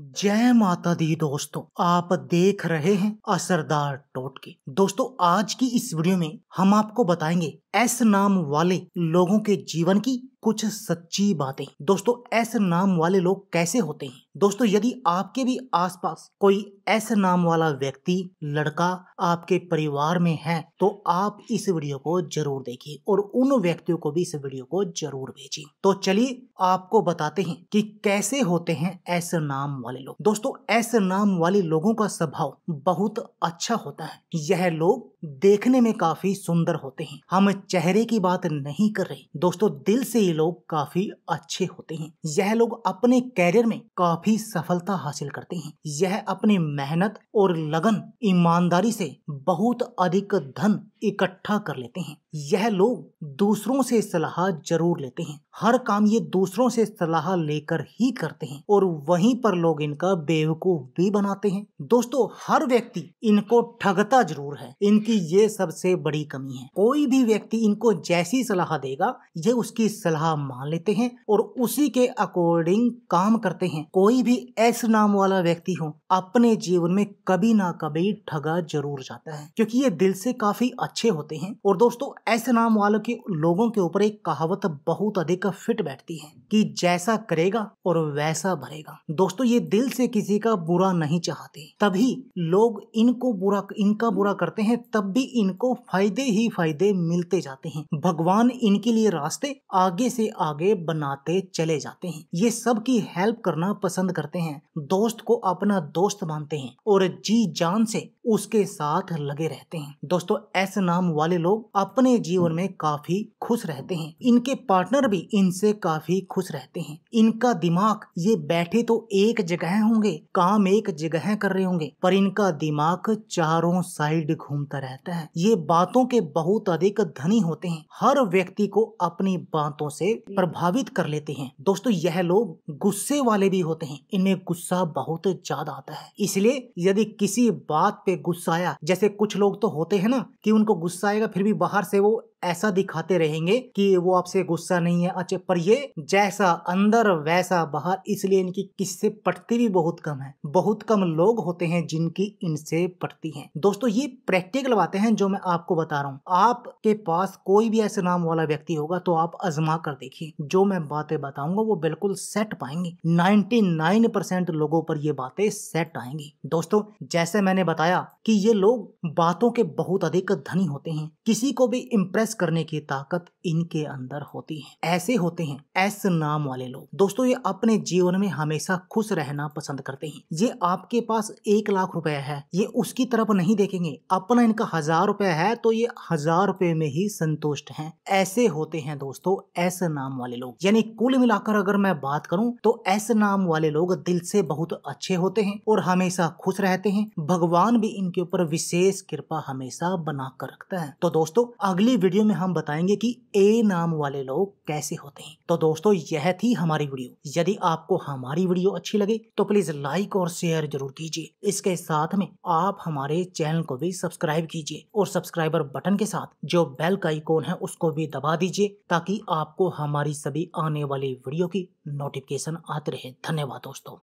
जय माता दी दोस्तों आप देख रहे हैं असरदार टोटके दोस्तों आज की इस वीडियो में हम आपको बताएंगे एस नाम वाले लोगों के जीवन की कुछ सच्ची बातें दोस्तों ऐसे नाम वाले लोग कैसे होते हैं दोस्तों यदि आपके भी आसपास कोई ऐसे नाम वाला व्यक्ति लड़का आपके परिवार में है तो आप इस वीडियो को जरूर देखिए और उन व्यक्तियों को भी इस वीडियो को जरूर भेजिए तो चलिए आपको बताते हैं कि कैसे होते हैं ऐसे नाम वाले लोग दोस्तों ऐसे नाम वाले लोगों का स्वभाव बहुत अच्छा होता है यह लोग देखने में काफी सुंदर होते हैं हम चेहरे की बात नहीं कर रहे दोस्तों दिल से ये लोग काफी अच्छे होते हैं यह लोग अपने कैरियर में काफी सफलता हासिल करते हैं यह अपनी मेहनत और लगन ईमानदारी से बहुत अधिक धन इकट्ठा कर लेते हैं यह लोग दूसरों से सलाह जरूर लेते हैं हर काम ये दूसरों से सलाह लेकर ही करते हैं और वहीं पर लोग इनका बेवकूफ भी बनाते हैं दोस्तों हर व्यक्ति इनको ठगता जरूर है इनकी ये सबसे बड़ी कमी है कोई भी व्यक्ति इनको जैसी सलाह देगा ये उसकी सलाह मान लेते हैं और उसी के अकॉर्डिंग काम करते हैं कोई भी ऐसा नाम वाला व्यक्ति हो अपने जीवन में कभी ना कभी ठगा जरूर जाता है क्योंकि ये दिल से काफी अच्छा अच्छे होते हैं और दोस्तों ऐसे नाम वालों के लोगों के ऊपर एक कहावत बहुत अधिक फिट बैठती है कि जैसा करेगा और वैसा भरेगा दोस्तों ये दिल से किसी का बुरा नहीं चाहते तभी लोग इनको बुरा इनका बुरा करते हैं तब भी इनको फायदे ही फायदे मिलते जाते हैं भगवान इनके लिए रास्ते आगे से आगे बनाते चले जाते हैं ये सब की हेल्प करना पसंद करते हैं दोस्त को अपना दोस्त मानते हैं और जी जान से उसके साथ लगे रहते हैं दोस्तों ऐसे नाम वाले लोग अपने जीवन में काफी खुश रहते हैं इनके पार्टनर भी इनसे काफी खुश रहते हैं इनका दिमाग ये बैठे तो एक जगह होंगे काम एक जगह कर रहे होंगे पर इनका दिमाग चारों साइड घूमता रहता है ये बातों के बहुत अधिक धनी होते हैं हर व्यक्ति को अपनी बातों से प्रभावित कर लेते हैं दोस्तों यह लोग गुस्से वाले भी होते हैं इनमें गुस्सा बहुत ज्यादा आता है इसलिए यदि किसी बात पे गुस्सा आया जैसे कुछ लोग तो होते हैं ना कि उन उनको गुस्सा आएगा फिर भी बाहर से वो ऐसा दिखाते रहेंगे कि वो आपसे गुस्सा नहीं है अच्छे पर ये जैसा अंदर वैसा बाहर इसलिए इनकी किससे पटती भी बहुत कम है बहुत कम लोग होते हैं जिनकी इनसे पटती है दोस्तों ये प्रैक्टिकल बातें हैं जो मैं आपको बता रहा हूँ आपके पास कोई भी ऐसे नाम वाला व्यक्ति होगा तो आप आजमा कर देखिए जो मैं बातें बताऊंगा वो बिल्कुल सेट पाएंगे नाइनटी लोगों पर ये बातें सेट आएंगी दोस्तों जैसे मैंने बताया कि ये लोग बातों के बहुत अधिक धनी होते हैं किसी को भी इम्प्रेस करने की ताकत इनके अंदर होती है ऐसे होते हैं एस नाम वाले लोग दोस्तों ये अपने जीवन में हमेशा खुश रहना पसंद करते हैं ये आपके पास एक लाख रुपए है ये उसकी तरफ नहीं देखेंगे अपना इनका हजार रुपए है तो ये हजार रुपए में ही संतुष्ट हैं ऐसे होते हैं दोस्तों एस नाम वाले लोग यानी कुल मिलाकर अगर मैं बात करूं तो एस नाम वाले लोग दिल से बहुत अच्छे होते हैं और हमेशा खुश रहते हैं भगवान भी इनके ऊपर विशेष कृपा हमेशा बनाकर रखता है तो दोस्तों अगली वीडियो वीडियो में हम बताएंगे कि ए नाम वाले लोग कैसे होते हैं तो दोस्तों यह थी हमारी वीडियो यदि आपको हमारी वीडियो अच्छी लगे तो प्लीज लाइक और शेयर जरूर कीजिए इसके साथ में आप हमारे चैनल को भी सब्सक्राइब कीजिए और सब्सक्राइबर बटन के साथ जो बेल का आइकॉन है उसको भी दबा दीजिए ताकि आपको हमारी सभी आने वाली वीडियो की नोटिफिकेशन आते रहे धन्यवाद दोस्तों